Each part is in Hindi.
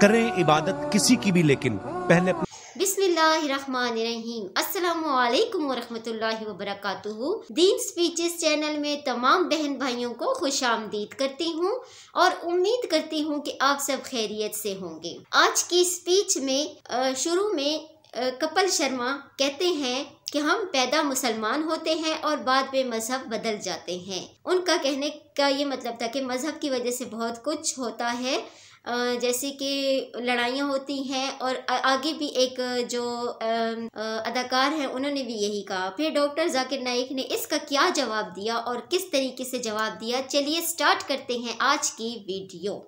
करें इबादत किसी की भी लेकिन पहले बिस्मिल्लाम बिस्मिल्लाहिर्रहमानिर्रहीम वरहमतुल्लाहि वबरकातुहू दीन स्पीचेस चैनल में तमाम बहन भाइयों को खुश आमदीद करती हूँ और उम्मीद करती हूँ कि आप सब खैरियत से होंगे आज की स्पीच में शुरू में कपिल शर्मा कहते हैं कि हम पैदा मुसलमान होते हैं और बाद में मज़हब बदल जाते हैं उनका कहने का ये मतलब था कि मज़हब की वजह से बहुत कुछ होता है जैसे कि लड़ाइयाँ होती हैं और आगे भी एक जो अदाकार हैं उन्होंने भी यही कहा फिर डॉक्टर जाकिर नाइक ने इसका क्या जवाब दिया और किस तरीके से जवाब दिया चलिए स्टार्ट करते हैं आज की वीडियो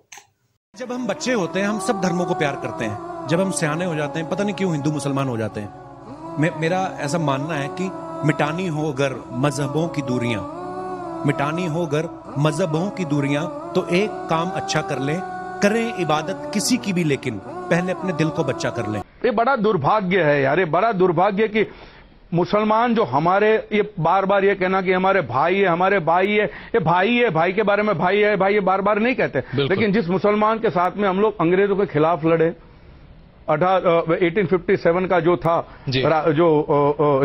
जब हम बच्चे होते हैं हम सब धर्मों को प्यार करते हैं जब हम सियाने हो जाते हैं पता नहीं क्यों हिंदू मुसलमान हो जाते हैं मे, मेरा ऐसा मानना है कि मिटानी हो अगर मजहबों की दूरियां मिटानी हो अगर मजहबों की दूरियां तो एक काम अच्छा कर लें करें इबादत किसी की भी लेकिन पहले अपने दिल को बच्चा कर लें ये बड़ा दुर्भाग्य है यार ये बड़ा दुर्भाग्य कि मुसलमान जो हमारे ये बार बार ये कहना कि हमारे भाई है हमारे भाई है ये भाई है भाई के बारे में भाई है भाई ये बार बार नहीं कहते लेकिन जिस मुसलमान के साथ में हम लोग अंग्रेजों के खिलाफ लड़े अठारह एटीन फिफ्टी सेवन का जो था जो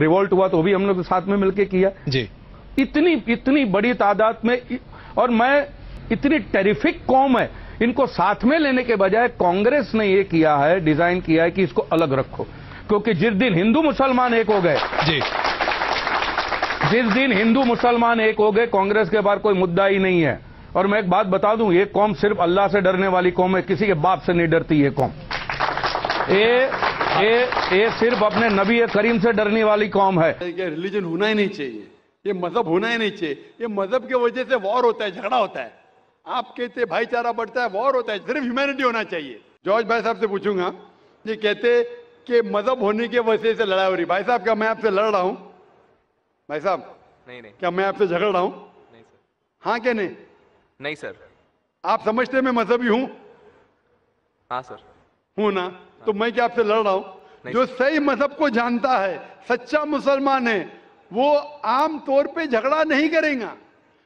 रिवोल्ट हुआ तो भी हम लोग साथ में मिलकर किया जी इतनी इतनी बड़ी तादाद में और मैं इतनी टेरिफिक कौम है इनको साथ में लेने के बजाय कांग्रेस ने ये किया है डिजाइन किया है कि इसको अलग रखो क्योंकि जिस दिन हिंदू मुसलमान एक हो गए जी जिस दिन हिंदू मुसलमान एक हो गए कांग्रेस के बाहर कोई मुद्दा ही नहीं है और मैं एक बात बता दूं ये कौम सिर्फ अल्लाह से डरने वाली कौम है किसी के बाप से नहीं डरती ये कौम ए, ए, ए सिर्फ अपने नबी करीम से डरने वाली कौम है रिलीजन होना ही नहीं चाहिए ये मजहब मतलब होना ही नहीं चाहिए ये मजहब मतलब की वजह से वॉर होता है झगड़ा होता है आप कहते भाईचारा बढ़ता है वॉर होता है सिर्फ ह्यूमैनिटी होना चाहिए जॉर्ज भाई साहब से पूछूंगा ये कहते कि मजहब होने के वजह से लड़ाई हो रही भाई साहब क्या मैं आपसे लड़ रहा हूँ भाई साहब नहीं नहीं क्या मैं आपसे झगड़ रहा हूँ नहीं सर हाँ क्या नहीं नहीं सर आप समझते मैं मजहबी हूं हाँ सर हूं ना तो हाँ। मैं क्या आपसे लड़ रहा हूँ जो सही मजहब को जानता है सच्चा मुसलमान है वो आम तौर पे झगड़ा नहीं करेगा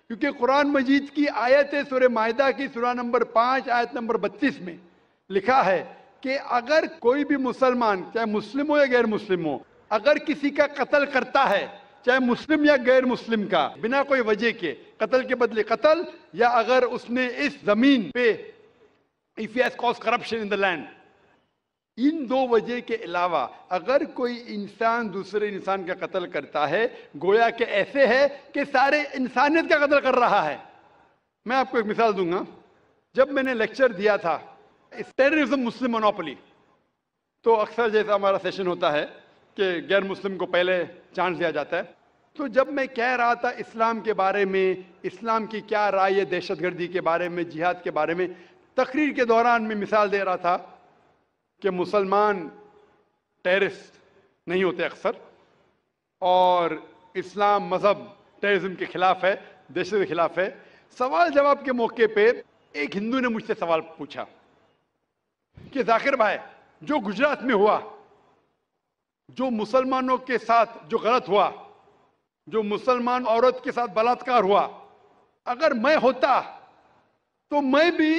क्योंकि कुरान मजीद की आयत सुर माहिदा की सुरा नंबर पाँच आयत नंबर बत्तीस में लिखा है कि अगर कोई भी मुसलमान चाहे मुस्लिम हो या गैर मुस्लिम हो अगर किसी का कत्ल करता है चाहे मुस्लिम या गैर मुस्लिम का बिना कोई वजह के कत्ल के बदले कत्ल या अगर उसने इस जमीन पे if has cause corruption in the land इन दो वजह के अलावा अगर कोई इंसान दूसरे इंसान का कत्ल करता है गोया के ऐसे है कि सारे इंसानियत का कत्ल कर रहा है मैं आपको एक मिसाल दूंगा जब मैंने लेक्चर दिया था टेररिज्म मुस्लिम मोनोपली तो अक्सर जैसा हमारा सेशन होता है कि गैर मुस्लिम को पहले चांस दिया जाता है तो जब मैं कह रहा था इस्लाम के बारे में इस्लाम की क्या राय है दहशतगर्दी के बारे में जिहाद के बारे में तकरीर के दौरान मैं मिसाल दे रहा था कि मुसलमान टेररिस्ट नहीं होते अक्सर और इस्लाम मज़हब टेररिज्म के खिलाफ है दहशत के खिलाफ है सवाल जवाब के मौके पे एक हिंदू ने मुझसे सवाल पूछा कि जाकिर भाई जो गुजरात में हुआ जो मुसलमानों के साथ जो गलत हुआ जो मुसलमान औरत के साथ बलात्कार हुआ अगर मैं होता तो मैं भी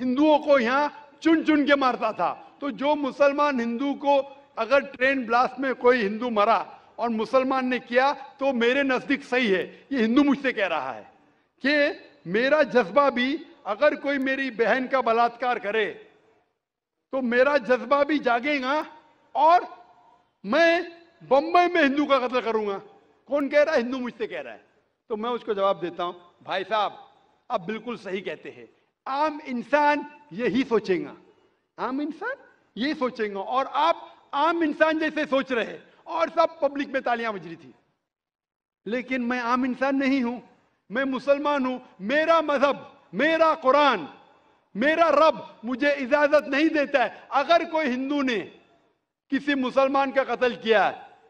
हिंदुओं को यहां चुन चुन के मारता था तो जो मुसलमान हिंदू को अगर ट्रेन ब्लास्ट में कोई हिंदू मरा और मुसलमान ने किया तो मेरे नज़दीक सही है ये हिंदू मुझसे कह रहा है कि मेरा जज्बा भी अगर कोई मेरी बहन का बलात्कार करे तो मेरा जज्बा भी जागेगा और मैं बम्बई में हिंदू का कत्ल करूंगा कौन कह रहा है हिंदू मुझसे कह रहा है तो मैं उसको जवाब देता हूं भाई साहब आप बिल्कुल सही कहते हैं आम इंसान यही सोचेगा आम इंसान ये सोचेंगे और आप आम इंसान जैसे सोच रहे और सब पब्लिक में तालियां बज रही थी लेकिन मैं आम इंसान नहीं हूं मैं मुसलमान हूं मेरा मजहब मेरा कुरान मेरा रब मुझे इजाजत नहीं देता है अगर कोई हिंदू ने किसी मुसलमान का कत्ल किया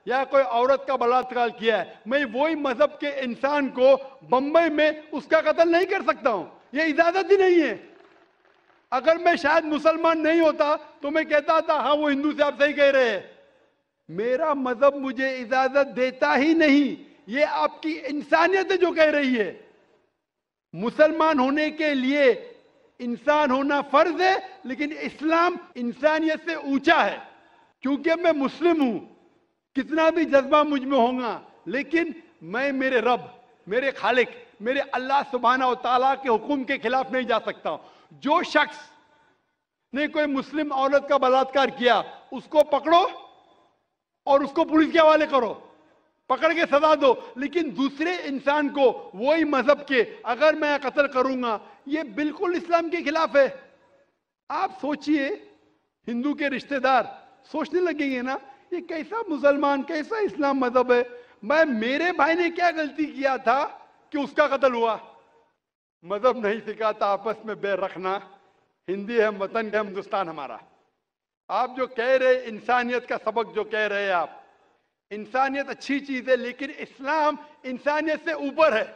या कोई औरत का बलात्कार किया है मैं वही मजहब के इंसान को बंबई में उसका कत्ल नहीं कर सकता हूं यह इजाजत ही नहीं है अगर मैं शायद मुसलमान नहीं होता तो मैं कहता था हाँ वो हिंदू से आप सही कह रहे हैं मेरा मजहब मुझे इजाजत देता ही नहीं ये आपकी इंसानियत जो कह रही है मुसलमान होने के लिए इंसान होना फर्ज है लेकिन इस्लाम इंसानियत से ऊंचा है क्योंकि मैं मुस्लिम हूं कितना भी जज्बा मुझ में होगा लेकिन मैं मेरे रब मेरे खालिक मेरे अल्लाह सुबहाना तला के हुक्म के खिलाफ नहीं जा सकता हूं जो शख्स ने कोई मुस्लिम औरत का बलात्कार किया उसको पकड़ो और उसको पुलिस के हवाले करो पकड़ के सजा दो लेकिन दूसरे इंसान को वही मजहब के अगर मैं कत्ल करूंगा ये बिल्कुल इस्लाम के खिलाफ है आप सोचिए हिंदू के रिश्तेदार सोचने लगेंगे ना ये कैसा मुसलमान कैसा इस्लाम मजहब है मैं मेरे भाई ने क्या गलती किया था कि उसका कत्ल हुआ मज़हब नहीं सिखाता आपस में बैर रखना हिंदी है वतन है हिंदुस्तान हमारा आप जो कह रहे इंसानियत का सबक जो कह रहे आप इंसानियत अच्छी चीज है लेकिन इस्लाम इंसानियत से ऊपर है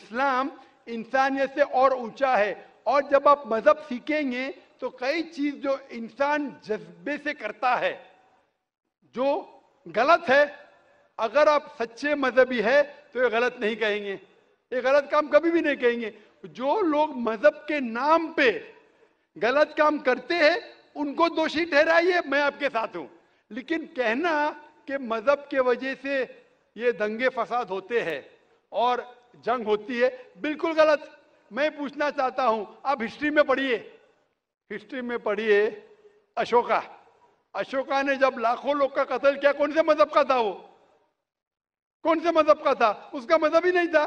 इस्लाम इंसानियत से और ऊंचा है और जब आप मजहब सीखेंगे तो कई चीज जो इंसान जज्बे से करता है जो गलत है अगर आप सच्चे मजहबी है तो ये गलत नहीं कहेंगे ये गलत काम कभी भी नहीं कहेंगे जो लोग मजहब के नाम पे गलत काम करते हैं उनको दोषी ठहराइए मैं आपके साथ हूं लेकिन कहना कि मजहब के वजह से ये दंगे फसाद होते हैं और जंग होती है बिल्कुल गलत मैं पूछना चाहता हूं आप हिस्ट्री में पढ़िए हिस्ट्री में पढ़िए अशोका अशोका ने जब लाखों लोग का कत्ल किया कौन से मजहब का था वो कौन से मजहब का था उसका मजहब ही नहीं था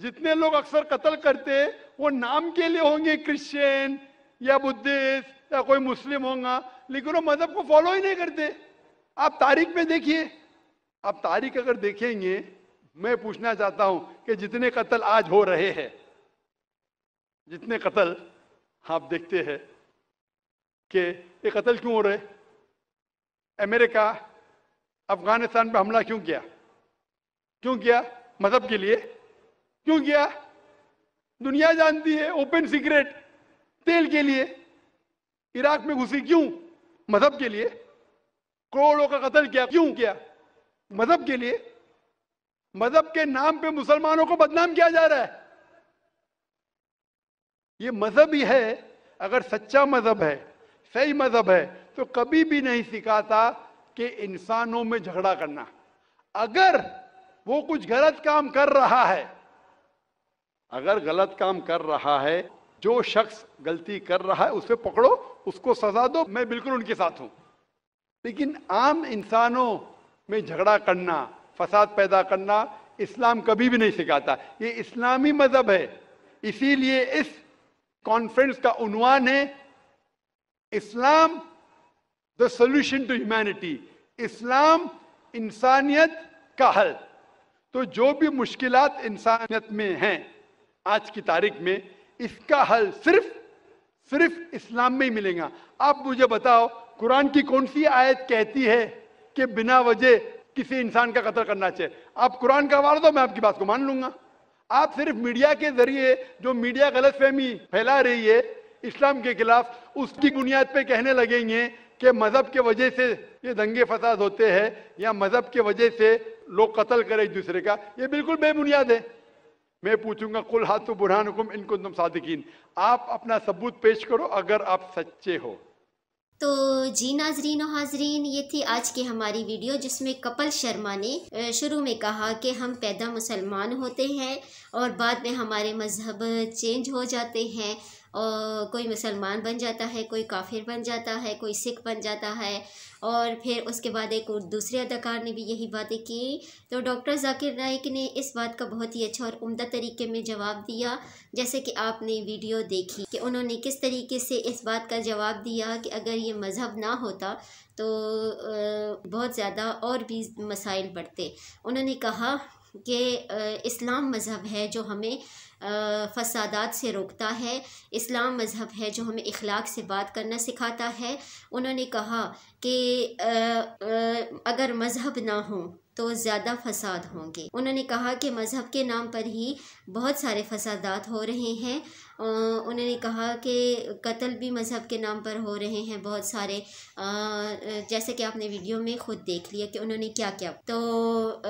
जितने लोग अक्सर कत्ल करते वो नाम के लिए होंगे क्रिश्चियन या बुद्धिस्ट या कोई मुस्लिम होगा लेकिन वो मजहब को फॉलो ही नहीं करते आप तारीख में देखिए आप तारीख अगर देखेंगे मैं पूछना चाहता हूं कि जितने कत्ल आज हो रहे हैं जितने कत्ल आप देखते हैं कि ये कत्ल क्यों हो रहे अमेरिका अफगानिस्तान पर हमला क्यों किया क्यों किया मजहब के लिए क्यों किया दुनिया जानती है ओपन सीक्रेट तेल के लिए इराक में घुसी क्यों मजहब के लिए करोड़ों का कत्ल किया क्यों किया मजहब के लिए मजहब के नाम पे मुसलमानों को बदनाम किया जा रहा है ये मजहब ही है अगर सच्चा मजहब है सही मजहब है तो कभी भी नहीं सिखाता कि इंसानों में झगड़ा करना अगर वो कुछ गलत काम कर रहा है अगर गलत काम कर रहा है जो शख्स गलती कर रहा है उसे पकड़ो उसको सजा दो मैं बिल्कुल उनके साथ हूं लेकिन आम इंसानों में झगड़ा करना फसाद पैदा करना इस्लाम कभी भी नहीं सिखाता ये इस्लामी मजहब है इसीलिए इस कॉन्फ्रेंस का उनवान है Islam the solution to humanity इस्लाम इंसानियत का हल तो जो भी मुश्किलात इंसानियत में हैं आज की तारीख में इसका हल सिर्फ सिर्फ इस्लाम में ही मिलेगा आप मुझे बताओ कुरान की कौन सी आयत कहती है कि बिना वजह किसी इंसान का कत्ल करना चाहिए आप कुरान का वार दो मैं आपकी बात को मान लूंगा आप सिर्फ मीडिया के जरिए जो मीडिया गलत फहमी फैला रही है इस्लाम के खिलाफ उसकी बुनियाद पे कहने लगेंगे कि मजहब के वजह से ये दंगे फसाद होते हैं या मजहब के वजह से लोग कत्ल करें एक दूसरे का ये बिल्कुल बेबुनियाद है मैं पूछूंगा कुल हाथु बुरहान हुकुम इनको तुम सादिकीन आप अपना सबूत पेश करो अगर आप सच्चे हो तो जी नाजरीन और हाजरीन ये थी आज की हमारी वीडियो जिसमें कपिल शर्मा ने शुरू में कहा कि हम पैदा मुसलमान होते हैं और बाद में हमारे मज़हब चेंज हो जाते हैं और कोई मुसलमान बन जाता है कोई काफिर बन जाता है कोई सिख बन जाता है और फिर उसके बाद एक दूसरे अदाकार ने भी यही बातें की तो डॉक्टर जाकिर नाइक ने इस बात का बहुत ही अच्छा और उम्दा तरीके में जवाब दिया जैसे कि आपने वीडियो देखी कि उन्होंने किस तरीके से इस बात का जवाब दिया कि अगर ये मज़हब ना होता तो बहुत ज़्यादा और भी मसाइल बढ़ते उन्होंने कहा कि इस्लाम मज़हब है जो हमें फसादात से रोकता है इस्लाम मज़हब है जो हमें इखलाक से बात करना सिखाता है उन्होंने कहा कि अगर मज़हब ना हो तो ज़्यादा फसाद होंगे उन्होंने कहा कि मज़हब के नाम पर ही बहुत सारे फसादात हो रहे हैं उन्होंने कहा कि कत्ल भी मज़हब के नाम पर हो रहे हैं बहुत सारे जैसे कि आपने वीडियो में ख़ुद देख लिया कि उन्होंने क्या क्या तो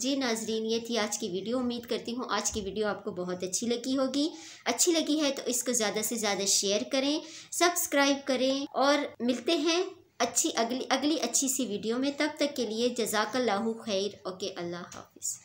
जी नाजरीन ये थी आज की वीडियो उम्मीद करती हूँ आज की वीडियो आपको बहुत अच्छी लगी होगी अच्छी लगी है तो इसको ज़्यादा से ज़्यादा शेयर करें सब्सक्राइब करें और मिलते हैं अच्छी अगली अगली अच्छी सी वीडियो में तब तक के लिए लाहू खैर ओके अल्लाह हाफिज़